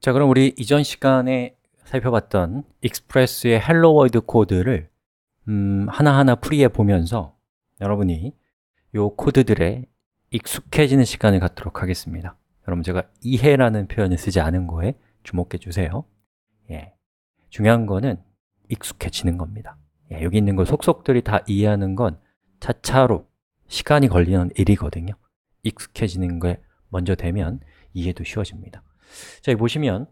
자, 그럼 우리 이전 시간에 살펴봤던 익스프레스의 헬로 월드 코드를 음, 하나하나 풀이해 보면서 여러분이 이 코드들에 익숙해지는 시간을 갖도록 하겠습니다. 여러분 제가 이해라는 표현을 쓰지 않은 거에 주목해 주세요. 예. 중요한 거는 익숙해지는 겁니다. 예, 여기 있는 거 속속들이 다 이해하는 건 차차로 시간이 걸리는 일이거든요. 익숙해지는 거에 먼저 되면 이해도 쉬워집니다. 자, 여기 보시면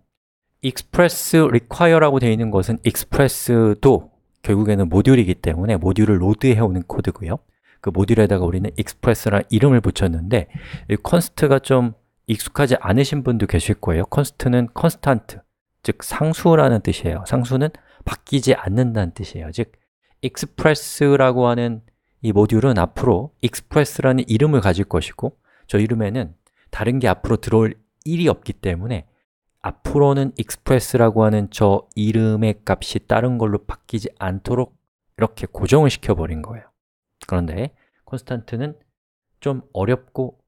express require라고 되어 있는 것은 express도 결국에는 모듈이기 때문에 모듈을 로드해 오는 코드고요. 그 모듈에다가 우리는 express라는 이름을 붙였는데 이 const가 좀 익숙하지 않으신 분도 계실 거예요. const는 constant, 즉 상수라는 뜻이에요. 상수는 바뀌지 않는다는 뜻이에요. 즉 express라고 하는 이 모듈은 앞으로 express라는 이름을 가질 것이고 저 이름에는 다른 게 앞으로 들어올 1이 없기 때문에 앞으로는 e x p r e s s 라고 하는 저 이름의 값이 다른 걸로 바뀌지 않도록 이렇게 고정을 시켜버린 거예요 그런데 콘스탄트는 좀 어렵고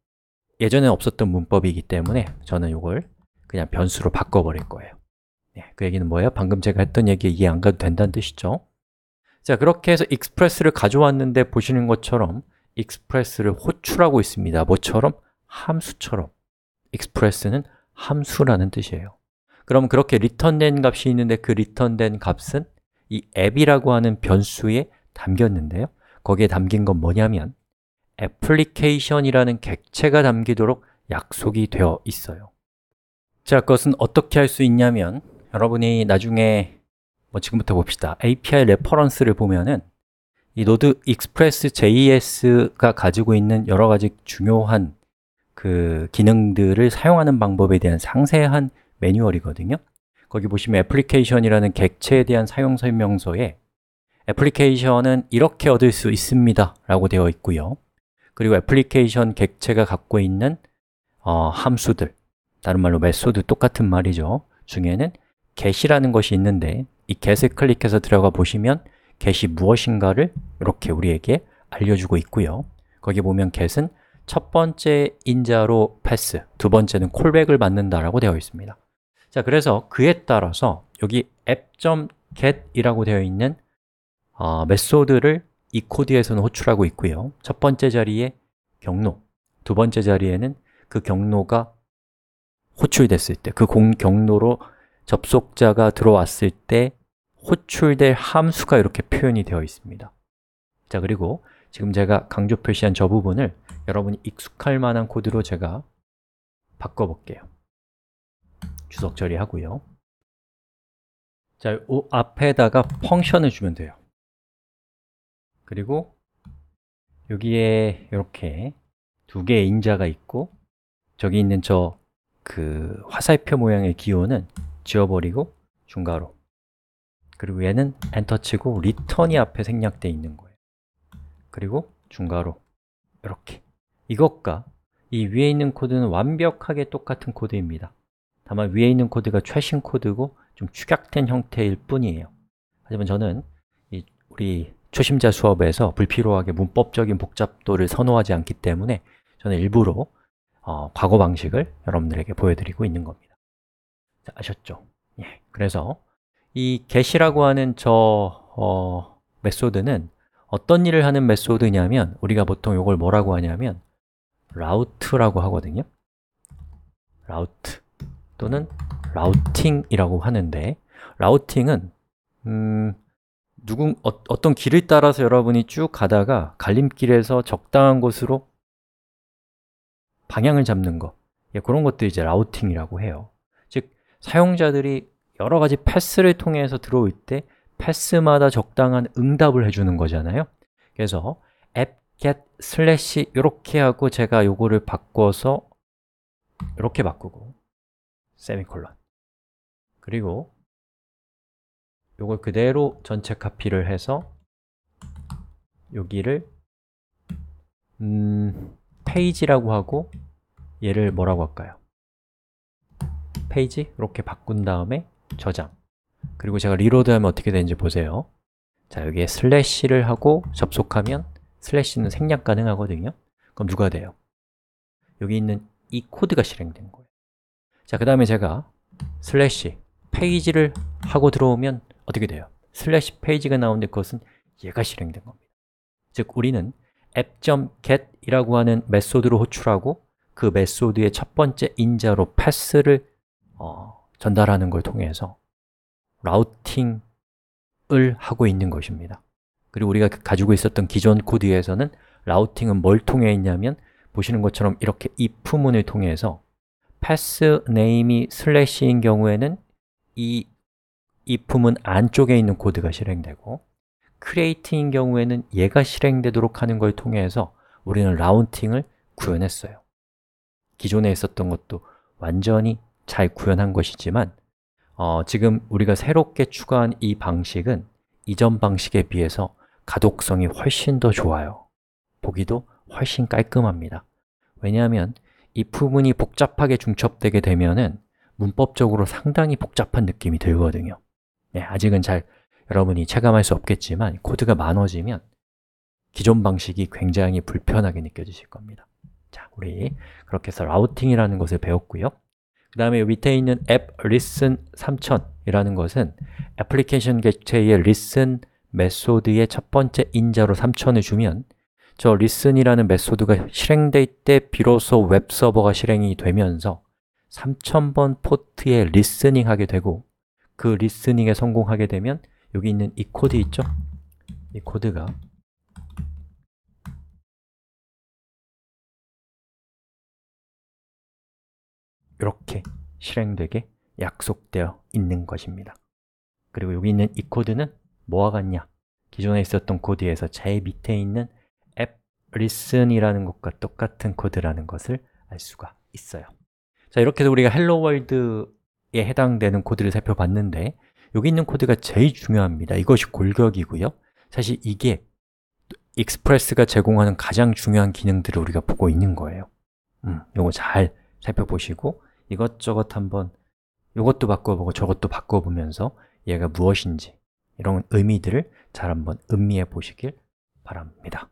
예전에 없었던 문법이기 때문에 저는 이걸 그냥 변수로 바꿔버릴 거예요 네, 그 얘기는 뭐예요? 방금 제가 했던 얘기 에 이해 안 가도 된다는 뜻이죠 자, 그렇게 해서 e x p r e s s 를 가져왔는데 보시는 것처럼 e x p r e s s 를 호출하고 있습니다 뭐처럼? 함수처럼 express는 함수라는 뜻이에요 그럼 그렇게 r e t u r n 된 값이 있는데 그 r e t u r n 된 값은 이 앱이라고 하는 변수에 담겼는데요 거기에 담긴 건 뭐냐면 애플리케이션이라는 객체가 담기도록 약속이 되어 있어요 자, 그것은 어떻게 할 수 있냐면 여러분이 나중에 뭐 지금부터 봅시다 API 레퍼런스를 보면은 이 node e x p r e s s JS가 가지고 있는 여러 가지 중요한 그 기능들을 사용하는 방법에 대한 상세한 매뉴얼이거든요. 거기 보시면 애플리케이션이라는 객체에 대한 사용 설명서에 애플리케이션은 이렇게 얻을 수 있습니다 라고 되어 있고요 그리고 애플리케이션 객체가 갖고 있는 어, 함수들 다른 말로 메소드 똑같은 말이죠 중에는 get이라는 것이 있는데 이 get을 클릭해서 들어가 보시면 get이 무엇인가를 이렇게 우리에게 알려주고 있고요 거기 보면 get은 첫 번째 인자로 패스, 두 번째는 콜백을 받는다라고 되어 있습니다. 자, 그래서 그에 따라서 여기 app.get이라고 되어 있는 어, 메소드를 이 코드에서는 호출하고 있고요. 첫 번째 자리에 경로, 두 번째 자리에는 그 경로가 호출됐을 때, 그공 경로로 접속자가 들어왔을 때 호출될 함수가 이렇게 표현이 되어 있습니다. 자, 그리고 지금 제가 강조 표시한 저 부분을 여러분이 익숙할 만한 코드로 제가 바꿔볼게요 주석 처리하고요 자, 이 앞에다가 펑션을 주면 돼요 그리고 여기에 이렇게 두 개의 인자가 있고 저기 있는 저 그 화살표 모양의 기호는 지워버리고 중괄호 그리고 얘는 엔터 치고 리턴이 앞에 생략되어 있는 거예요 그리고 중괄호 이렇게 이것과 이 위에 있는 코드는 완벽하게 똑같은 코드입니다 다만 위에 있는 코드가 최신 코드고 좀 축약된 형태일 뿐이에요 하지만 저는 이 우리 초심자 수업에서 불필요하게 문법적인 복잡도를 선호하지 않기 때문에 저는 일부러 어, 과거 방식을 여러분들에게 보여드리고 있는 겁니다 자, 아셨죠? 예, 그래서 이 get이라고 하는 저 어, 메소드는 어떤 일을 하는 메소드냐면 우리가 보통 이걸 뭐라고 하냐면 route라고 하거든요 route 또는 routing이라고 하는데 routing은 음, 누군 어, 떤 길을 따라서 여러분이 쭉 가다가 갈림길에서 적당한 곳으로 방향을 잡는 것 예, 그런 것들 이제 라우팅이라고 해요 즉, 사용자들이 여러 가지 패스를 통해서 들어올 때 패스마다 적당한 응답을 해주는 거잖아요 그래서 app get s l a 이렇게 하고 제가 요거를 바꿔서 이렇게 바꾸고 세미콜론 그리고 요걸 그대로 전체 카피를 해서 여기를 음, 페이지라고 하고 얘를 뭐라고 할까요? 페이지 이렇게 바꾼 다음에 저장 그리고 제가 리로드하면 어떻게 되는지 보세요 자, 여기에 슬래시를 하고 접속하면 슬래시는 생략 가능하거든요 그럼 누가 돼요? 여기 있는 이 코드가 실행된 거예요 자, 그 다음에 제가 슬래시 페이지를 하고 들어오면 어떻게 돼요? 슬래시 페이지가 나오는데 그것은 얘가 실행된 겁니다 즉, 우리는 app.get이라고 하는 메소드로 호출하고 그 메소드의 첫 번째 인자로 패스를 어, 전달하는 걸 통해서 라우팅을 하고 있는 것입니다 그리고 우리가 가지고 있었던 기존 코드에서는 라우팅은 뭘 통해 있냐면 보시는 것처럼 이렇게 이 품문을 통해서 패스 네임이 슬래시인 경우에는 이, 이 품은 안쪽에 있는 코드가 실행되고 크레이트인 경우에는 얘가 실행되도록 하는 걸 통해서 우리는 라운팅을 구현했어요 기존에 있었던 것도 완전히 잘 구현한 것이지만 어, 지금 우리가 새롭게 추가한 이 방식은 이전 방식에 비해서 가독성이 훨씬 더 좋아요. 보기도 훨씬 깔끔합니다. 왜냐하면 이 부분이 복잡하게 중첩되게 되면은 문법적으로 상당히 복잡한 느낌이 들거든요. 네, 아직은 잘 여러분이 체감할 수 없겠지만 코드가 많아지면 기존 방식이 굉장히 불편하게 느껴지실 겁니다. 자, 우리 그렇게 해서 라우팅이라는 것을 배웠고요. 그 다음에 밑에 있는 app listen 3000이라는 것은 애플리케이션 객체의 listen 메소드의 첫 번째 인자로 3000을 주면 저 listen이라는 메소드가 실행될 때 비로소 웹 서버가 실행이 되면서 3000번 포트에 리스닝 하게 되고 그 리스닝에 성공하게 되면 여기 있는 이 코드 있죠? 이 코드가 이렇게 실행되게 약속되어 있는 것입니다. 그리고 여기 있는 이 코드는 뭐와 같냐? 기존에 있었던 코드에서 제일 밑에 있는 app listen이라는 것과 똑같은 코드라는 것을 알 수가 있어요. 자, 이렇게 해서 우리가 헬로 월드에 해당되는 코드를 살펴봤는데 여기 있는 코드가 제일 중요합니다. 이것이 골격이고요. 사실 이게 익스프레스가 제공하는 가장 중요한 기능들을 우리가 보고 있는 거예요. 음, 이거 잘 살펴보시고 이것저것 한번 이것도 바꿔보고 저것도 바꿔보면서 얘가 무엇인지 이런 의미들을 잘 한번 음미해 보시길 바랍니다.